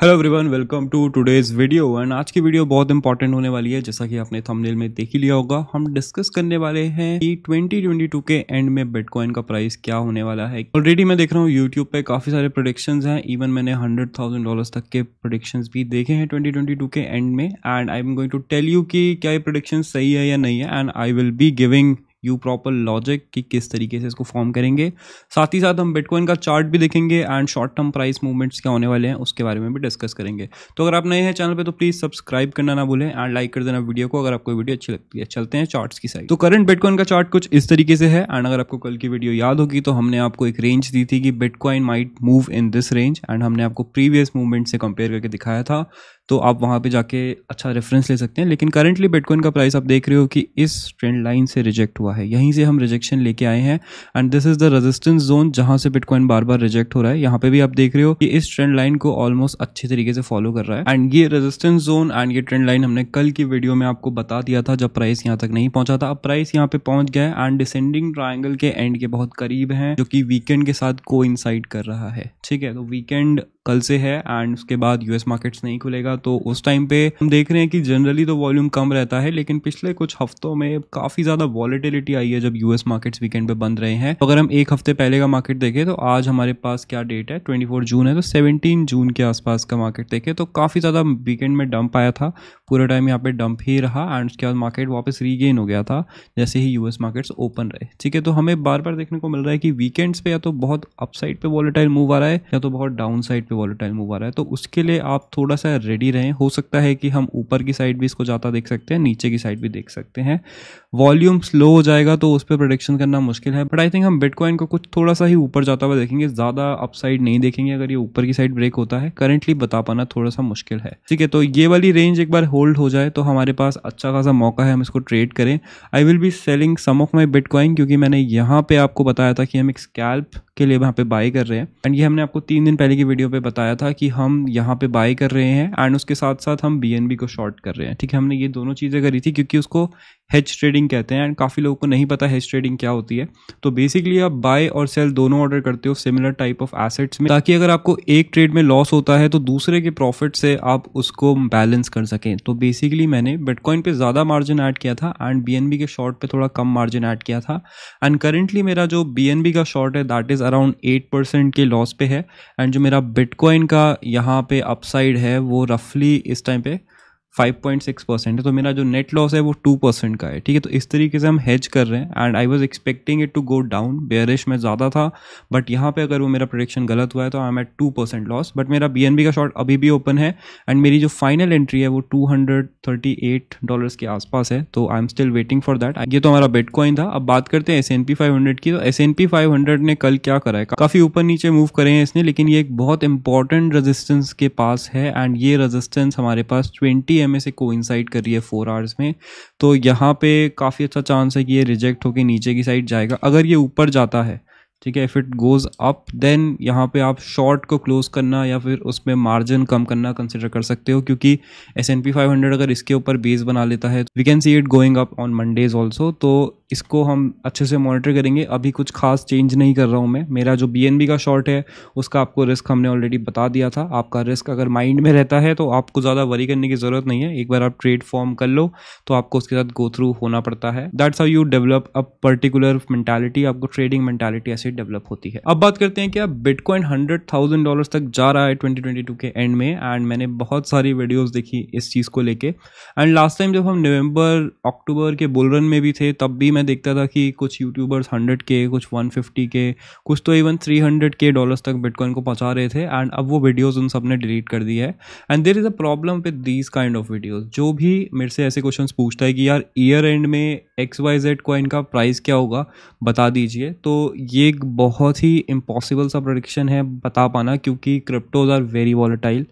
hello everyone welcome to today's video and आज की video बहुत इंपॉर्टेंट होने वाली है जैसा कि आपने थंबनेल में देख ही लिया होगा हम डिस्कस करने वाले हैं कि 2022 के एंड में बिटकॉइन का प्राइस क्या होने वाला है ऑलरेडी मैं देख रहा हूँ यूट्यूब पे काफ़ी सारे प्रोडिक्शन हैं इवन मैंने हंड्रेड थाउजेंड तक के प्रोडिक्शन भी देखे हैं ट्वेंटी के एंड में and I am going to tell you की क्या ये प्रोडिक्शन सही है या नहीं है and I will be giving you proper logic कि किस तरीके से इसको फॉर्म करेंगे साथ ही साथ हम बिटकॉइन का चार्ट भी देखेंगे and short term price movements क्या होने वाले हैं उसके बारे में भी डिस्कस करेंगे तो अगर आप नए हैं चैनल पे तो प्लीज़ सब्सक्राइब करना ना भूलें एंड लाइक कर देना वीडियो को अगर आपको वीडियो अच्छी लगती है चलते हैं चार्ट की साइड तो करंट बिटकॉइन का चार्ट कुछ इस तरीके से है एंड अगर आपको कल की वीडियो याद होगी तो हमने आपको एक रेंज दी थी कि bitcoin might move in this range and हमने आपको प्रीवियस मूवमेंट से कंपेयर करके दिखाया था तो आप वहाँ पे जाके अच्छा रेफरेंस ले सकते हैं लेकिन करंटली बिटकॉइन का प्राइस आप देख रहे हो कि इस ट्रेंड लाइन से रिजेक्ट हुआ है यहीं से हम रिजेक्शन लेके आए हैं and this is the resistance zone जहाँ से बिटकॉइन बार बार रिजेक्ट हो रहा है यहाँ पे भी आप देख रहे हो कि इस ट्रेंड लाइन को ऑलमोस्ट अच्छे तरीके से फॉलो कर रहा है एंड ये रेजिस्टेंस जोन एंड ये ट्रेंड लाइन हमने कल की वीडियो में आपको बता दिया था जब प्राइस यहाँ तक नहीं पहुंचा था अब प्राइस यहाँ पे पहुंच गया एंड डिसेंडिंग ट्राइंगल के एंड के बहुत करीब है जो कि वीकेंड के साथ को कर रहा है ठीक है तो वीकेंड कल से है एंड उसके बाद यूएस मार्केट्स नहीं खुलेगा तो उस टाइम पे हम देख रहे हैं कि जनरली तो वॉल्यूम कम रहता है लेकिन पिछले कुछ हफ्तों में काफ़ी ज़्यादा वॉलिटिलिटी आई है जब यूएस मार्केट्स वीकेंड पे बंद रहे हैं तो अगर हम एक हफ्ते पहले का मार्केट देखें तो आज हमारे पास क्या डेट है ट्वेंटी जून है तो सेवनटीन जून के आसपास का मार्केट देखें तो काफ़ी ज़्यादा वीकेंड में डंप आया था पूरा टाइम यहाँ पे डंप ही रहा एंड उसके बाद मार्केट वापस रीगेन हो गया था जैसे ही यूएस मार्केट्स ओपन रहे ठीक है तो हमें बार बार देखने को मिल रहा है कि वीकेंड्स पे या तो बहुत अपसाइड पे वॉलेटाइल मूव आ रहा है या तो बहुत डाउन साइड पे वॉलेटाइल मूव आ रहा है तो उसके लिए आप थोड़ा सा रेडी रेडी रहे हो सकता है कि हम ऊपर की साइड भी इसको जाता देख सकते हैं नीचे की साइड भी देख सकते हैं वॉल्यूम स्लो हो जाएगा तो उस पर प्रोडिक्शन करना मुश्किल है बट आई थिंक हम बिटकॉइन को कुछ थोड़ा सा ही ऊपर जाता हुआ देखेंगे ज़्यादा अप नहीं देखेंगे अगर ये ऊपर की साइड ब्रेक होता है करेंटली बता पाना थोड़ा सा मुश्किल है ठीक है तो ये वाली रेंज एक बार होल्ड हो जाए तो हमारे पास अच्छा खासा मौका है हम इसको ट्रेड करें I will be selling some of my bitcoin क्योंकि मैंने यहाँ पे आपको बताया था कि हम एक स्कैल्प के लिए यहाँ पे बाय कर रहे हैं एंड ये हमने आपको तीन दिन पहले की वीडियो पे बताया था कि हम यहाँ पे बाय कर रहे हैं एंड उसके साथ साथ हम बी को शॉर्ट कर रहे हैं ठीक है हमने ये दोनों चीज़ें करी थी क्योंकि उसको हेज ट्रेडिंग कहते हैं एंड काफ़ी लोगों को नहीं पता हेज ट्रेडिंग क्या होती है तो बेसिकली आप बाय और सेल दोनों ऑर्डर करते हो सिमिलर टाइप ऑफ एसेट्स में ताकि अगर आपको एक ट्रेड में लॉस होता है तो दूसरे के प्रॉफिट से आप उसको बैलेंस कर सकें तो बेसिकली मैंने बिटकॉइन पे ज़्यादा मार्जिन ऐड किया था एंड बी के शॉर्ट पे थोड़ा कम मार्जिन ऐड किया था एंड करेंटली मेरा जो बी का शॉर्ट है that is around eight percent के लॉस पे है एंड जो मेरा बिटकॉइन का यहाँ पे अपसाइड है वो रफली इस टाइम पे फाइव पॉइंट सिक्स परसेंट है तो मेरा जो नेट लॉस है वो टू परसेंट का है ठीक है तो इस तरीके से हम हेज कर रहे हैं and I was expecting it to go down bearish में ज़्यादा था बट यहाँ पे अगर वो मेरा प्रोडिक्शन गलत हुआ है तो I am at two percent loss but मेरा बी का शॉर्ट अभी भी ओपन है एंड मेरी जो फाइनल एंट्री है वो टू हंड्रेड थर्टी एट के आसपास है तो I am still waiting for that ये तो हमारा बेटकॉइन था अब बात करते हैं S N P five hundred की तो S N P five hundred ने कल क्या करा है काफ़ी ऊपर नीचे मूव करे हैं इसने लेकिन ये एक बहुत इंपॉर्टेंट रजिस्टेंस के पास है एंड ये रजिस्टेंस हमारे पास ट्वेंटी एम से कोइंसाइड कर रही है फोर आवर्स में तो यहाँ पे काफ़ी अच्छा चांस है कि ये रिजेक्ट होकर नीचे की साइड जाएगा अगर ये ऊपर जाता है ठीक है if it goes up then यहाँ पे आप शॉर्ट को क्लोज़ करना या फिर उसमें मार्जिन कम करना कंसिडर कर सकते हो क्योंकि S N P five hundred अगर इसके ऊपर बेस बना लेता है we can see it going up on Mondays also तो इसको हम अच्छे से मॉनिटर करेंगे अभी कुछ खास चेंज नहीं कर रहा हूँ मैं मेरा जो बी एन बी का शॉर्ट है उसका आपको रिस्क हमने ऑलरेडी बता दिया था आपका रिस्क अगर माइंड में रहता है तो आपको ज़्यादा वरी करने की ज़रूरत नहीं है एक बार आप ट्रेड फॉर्म कर लो तो आपको उसके साथ गो थ्रू होना पड़ता है that's how you develop a particular mentality आपको ट्रेडिंग मैंटेलिटी ऐसे डेवलप होती है अब बात करते हैं क्या बिटकॉइन हंड्रेड थाउजेंड डॉलर तक जा रहा है ट्वेंटी ट्वेंटी टू के एंड में एंड मैंने बहुत सारी वीडियोज देखी इस चीज़ को लेकर एंड लास्ट टाइम जब हम नवंबर अक्टूबर के बुलरन में भी थे तब भी मैं देखता था कि कुछ यूट्यूबर्स हंड्रेड के कुछ वन फिफ्टी के कुछ तो इवन थ्री हंड्रेड के डॉलर्स तक बिटकॉइन को पहुंचा रहे थे एंड अब वो वीडियोज़ उन सब ने डिलीट कर दी है and there is a problem with these kind of videos जो भी मेरे से ऐसे क्वेश्चन पूछता है कि यार ईयर एंड में एक्स वाई जेड कॉइन का प्राइस क्या होगा बता दीजिए तो ये बहुत ही इम्पॉसिबल सा प्रोडिक्शन है बता पाना क्योंकि क्रिप्टोज आर वेरी वॉलेटाइल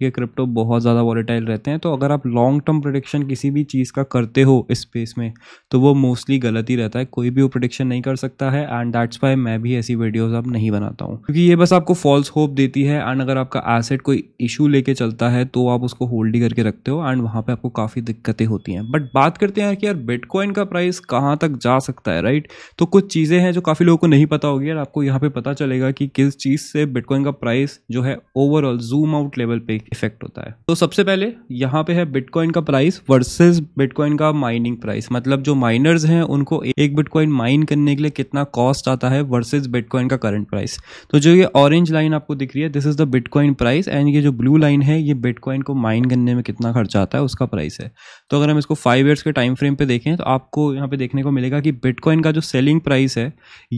ठीक है क्रिप्टो बहुत ज़्यादा वॉलेटाइल रहते हैं तो अगर आप लॉन्ग टर्म प्रोडिक्शन किसी भी चीज़ का करते हो इस स्पेस में तो वो मोस्टली गलत ही रहता है कोई भी वो प्रोडिक्शन नहीं कर सकता है एंड दैट्स वाई मैं भी ऐसी वीडियोज़ अब नहीं बनाता हूँ क्योंकि ये बस आपको फॉल्स होप देती है एंड अगर आपका एसेट कोई इशू लेके चलता है तो आप उसको होल्ड ही करके रखते हो एंड वहाँ पर आपको काफ़ी दिक्कतें होती हैं बट बात करते हैं कि यार बिटकॉइन का प्राइस कहाँ तक जा सकता है राइट तो कुछ चीज़ें हैं जो काफ़ी लोगों को नहीं पता होगी और आपको यहाँ पर पता चलेगा कि किस चीज़ से बिटकॉइन का प्राइस जो है ओवरऑल जूम आउट लेवल पे इफेक्ट होता है तो सबसे पहले यहाँ पे है बिटकॉइन का प्राइस वर्सेस बिटकॉइन का माइनिंग प्राइस मतलब जो माइनर्स हैं उनको एक बिटकॉइन माइन करने के लिए कितना कॉस्ट आता है वर्सेज बिटकॉइन का करंट प्राइस तो जो ये ऑरेंज लाइन आपको दिख रही है this is the bitcoin price and ये जो ब्लू लाइन है ये बिटकॉइन को माइन करने में कितना खर्चा आता है उसका प्राइस है तो अगर हम इसको फाइव ईयर्स के टाइम फ्रेम पे देखें तो आपको यहाँ पे देखने को मिलेगा कि बिटकॉइन का जो सेलिंग प्राइस है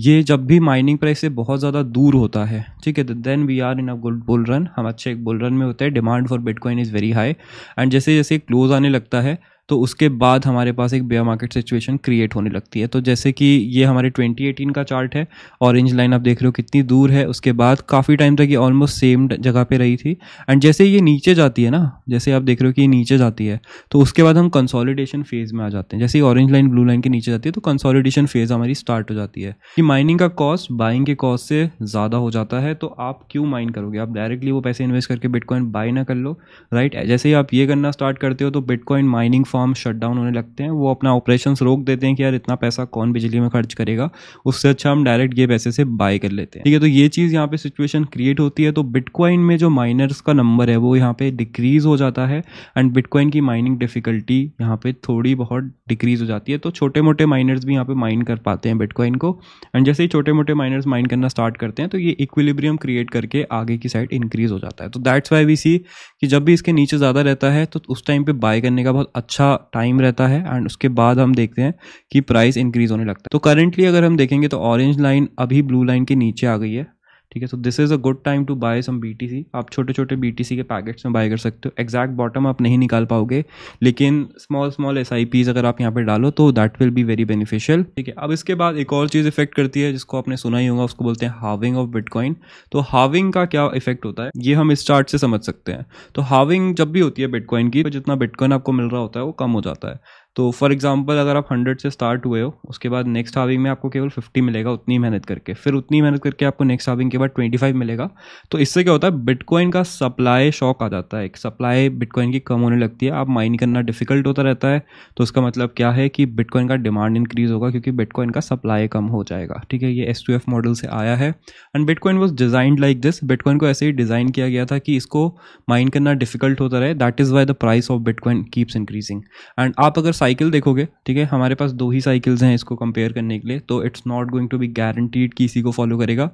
ये जब भी माइनिंग प्राइस से बहुत ज़्यादा दूर होता है ठीक है then we are in a good bull run हम अच्छे एक बुल रन में होते हैं demand for bitcoin is very high and जैसे जैसे क्लोज आने लगता है तो उसके बाद हमारे पास एक बेयर मार्केट सिचुएशन क्रिएट होने लगती है तो जैसे कि ये हमारे 2018 का चार्ट है ऑरेंज लाइन आप देख रहे हो कितनी दूर है उसके बाद काफ़ी टाइम तक ये ऑलमोस्ट सेम जगह पे रही थी एंड जैसे ये नीचे जाती है ना जैसे आप देख रहे हो कि ये नीचे जाती है तो उसके बाद हम कंसॉलिडेशन फेज़ में आ जाते हैं जैसे ऑरेंज लाइन ब्लू लाइन के नीचे जाती है तो कंसॉलिडेशन फेज़ हमारी स्टार्ट हो जाती है कि माइनिंग का कॉस्ट बाइंग के कॉस्ट से ज़्यादा हो जाता है तो आप क्यों माइन करोगे आप डायरेक्टली वो पैसे इन्वेस्ट करके बिटकॉइन बाय ना कर लो राइट जैसे ही आप ये करना स्टार्ट करते हो तो bitcoin mining farm shut down होने लगते हैं वो अपना ऑपरेशन रोक देते हैं कि यार इतना पैसा कौन बिजली में खर्च करेगा उससे अच्छा हम डायरेक्ट ये पैसे से बाय कर लेते हैं ठीक है तो ये चीज़ यहाँ पे सिचुएशन क्रिएट होती है तो बिटकॉइन में जो माइनर्स का नंबर है वो यहाँ पे डिक्रीज हो जाता है एंड बिटकॉइन की माइनिंग डिफिकल्टी यहाँ पे थोड़ी बहुत डिक्रीज हो जाती है तो छोटे मोटे माइनर्स भी यहाँ पे माइन कर पाते हैं बिटकॉइन को एंड जैसे ही छोटे मोटे माइनर्स माइन करना स्टार्ट करते हैं तो ये इक्विलिब्रियम क्रिएट करके आगे की साइड इंक्रीज हो जाता है तो दैट्स वाई वी सी कि जब भी इसके नीचे ज़्यादा रहता है तो उस टाइम पे बाय करने का बहुत अच्छा टाइम रहता है एंड उसके बाद हम देखते हैं कि प्राइस इंक्रीज होने लगता है तो करेंटली अगर हम देखेंगे तो ऑरेंज लाइन अभी ब्लू लाइन के नीचे आ गई है ठीक है so this is a good time to buy some बी आप छोटे छोटे बी के पैकेट्स में बाय कर सकते हो एग्जैक्ट बॉटम आप नहीं निकाल पाओगे लेकिन स्मॉल स्मॉल एस अगर आप यहाँ पर डालो तो that will be very beneficial ठीक है अब इसके बाद एक और चीज़ इफेक्ट करती है जिसको आपने सुना ही होगा उसको बोलते हैं हाविंग ऑफ बिटकॉइन तो हाविंग का क्या इफेक्ट होता है ये हम इस चार्ट से समझ सकते हैं तो हाविंग जब भी होती है बिटकॉइन की तो जितना बिटकॉइन आपको मिल रहा होता है वो कम हो जाता है तो फॉर एग्जांपल अगर आप हंड्रेड से स्टार्ट हुए हो उसके बाद नेक्स्ट हाविंग में आपको केवल फिफ्टी मिलेगा उतनी मेहनत करके फिर उतनी मेहनत करके आपको नेक्स्ट हाविंग के बाद ट्वेंटी फाइव मिलेगा तो इससे क्या होता है बिटकॉइन का सप्लाई शॉक आ जाता है एक सप्लाई बिटकॉइन की कम होने लगती है आप माइन करना डिफिकल्ट होता रहता है तो उसका मतलब क्या है कि बिटकॉइन का डिमांड इंक्रीज होगा क्योंकि बिटकॉइन का सप्लाई कम हो जाएगा ठीक है ये एस टू एफ मॉडल से आया है and bitcoin was designed like this bitcoin को ऐसे ही डिज़ाइन किया गया था कि इसको माइन करना डिफिकल्ट होता रहे that is why the price of bitcoin keeps increasing and आप अगर साइकिल देखोगे ठीक है हमारे पास दो ही साइकिल्स हैं इसको कंपेयर करने के लिए तो it's not going to be guaranteed कि इसी को फॉलो करेगा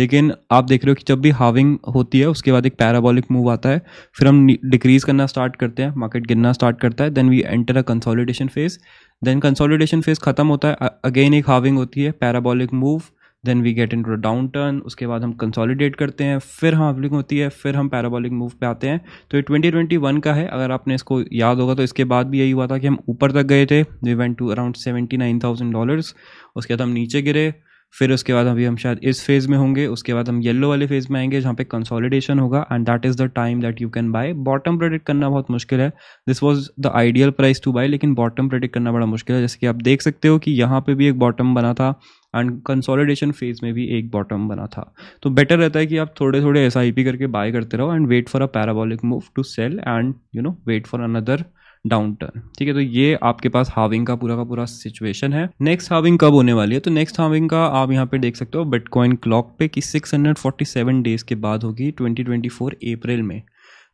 लेकिन आप देख रहे हो कि जब भी हाविंग होती है उसके बाद एक पैराबॉलिक मूव आता है फिर हम डिक्रीज़ करना स्टार्ट करते हैं मार्केट गिरना स्टार्ट करता है then we enter a consolidation phase then consolidation phase ख़त्म होता है अगेन एक हाविंग होती है parabolic move then we get into downturn उसके बाद हम कंसोलिडेट करते हैं फिर हम हाँ, अपलिंग होती है फिर हम पैराबॉलिक मूव पे आते हैं तो ये ट्वेंटी ट्वेंटी वन का है अगर आपने इसको याद होगा तो इसके बाद भी यही हुआ था कि हम ऊपर तक गए थे we went to around seventy nine thousand dollars उसके बाद हम नीचे गिरे फिर उसके बाद अभी हम शायद इस फेज़ में होंगे उसके बाद हम येलो वाले फेज़ में आएंगे जहाँ पे कंसोलिडेशन होगा and that is the time that you can buy bottom predict करना बहुत मुश्किल है this was the ideal price to buy लेकिन बॉटम प्रेडिक्ट करना बड़ा मुश्किल है जैसे कि आप देख सकते हो कि यहाँ पे भी एक बॉटम बना था एंड कंसोलिडेशन फेज में भी एक बॉटम बना था तो बेटर रहता है कि आप थोड़े थोड़े एस करके बाय करते रहो and wait for a parabolic move to sell and you know wait for another downturn ठीक है तो ये आपके पास हाविंग का पूरा का पूरा सिचुएशन है नेक्स्ट हाविंग कब होने वाली है तो नेक्स्ट हाविंग का आप यहाँ पे देख सकते हो बिटकॉइन क्लॉक पे कि 647 डेज के बाद होगी 2024 अप्रैल में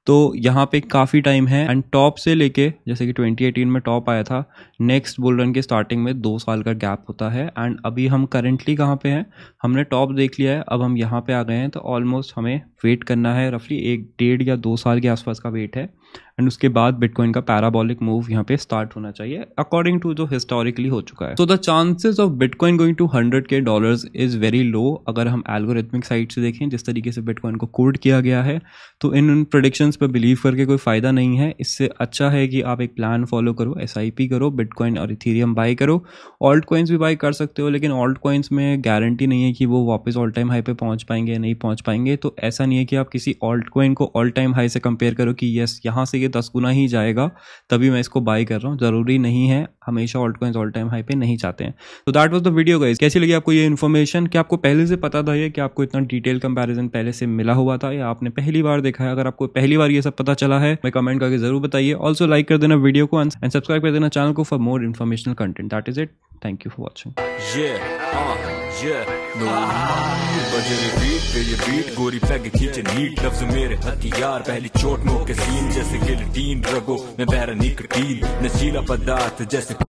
तो यहाँ पे काफ़ी टाइम है एंड टॉप से लेके जैसे कि 2018 में टॉप आया था नेक्स्ट बुल रन के स्टार्टिंग में दो साल का गैप होता है एंड अभी हम करेंटली कहाँ पे हैं हमने टॉप देख लिया है अब हम यहाँ पे आ गए हैं तो ऑलमोस्ट हमें वेट करना है रफली एक डेढ़ या दो साल के आसपास का वेट है एंड उसके बाद बिटकॉइन का पैराबॉलिक मूव यहाँ पे स्टार्ट होना चाहिए अकॉर्डिंग टू जो हिस्टोरिकली हो चुका है so the chances of bitcoin going to hundred K dollar is very low अगर हम एल्गोरिथमिक साइड से देखें जिस तरीके से बिटकॉइन को कोड किया गया है तो इन उन प्रोडिक्शंस पर बिलीव करके कोई फ़ायदा नहीं है इससे अच्छा है कि आप एक प्लान फॉलो करो एस करो बिटकॉइन और इथीरियम बाई करो ऑल्ट कॉइन्स भी बाई कर सकते हो लेकिन ऑल्ट कॉइन्स में गारंटी नहीं है कि वो वापस ऑल टाइम हाई पे पहुंच पाएंगे या नहीं पहुंच पाएंगे तो ऐसा नहीं है कि आप किसी ऑल्ट कॉइन को ऑल टाइम हाई से कंपेयर करो कि यस यहाँ यहाँ से ये दस गुना ही जाएगा तभी मैं इसको बाय कर रहा हूँ ज़रूरी नहीं है हमेशा altcoins all time high पे नहीं चाहते हैं तो that was the video guys कैसी लगी आपको ये इन्फॉर्मेशन क्या आपको पहले से पता था ये कि आपको इतना डिटेल कंपेरिजन पहले से मिला हुआ था या आपने पहली बार देखा है अगर आपको पहली बार ये सब पता चला है मैं कमेंट करके जरूर बताइए ऑल्सो लाइक कर देना वीडियो को एंड सब्सक्राइब कर देना चैनल को for more informational content that is it thank you for watching ये आ ये नो बजे रे बीट पे ये बीट गोरी पैग खींचे नीट लफ्ज मेरे हथियार पहली चोट नो के सीन जैसे गिलटीन रगो मैं बहरा निकटीन नशीला पदार्थ जैसे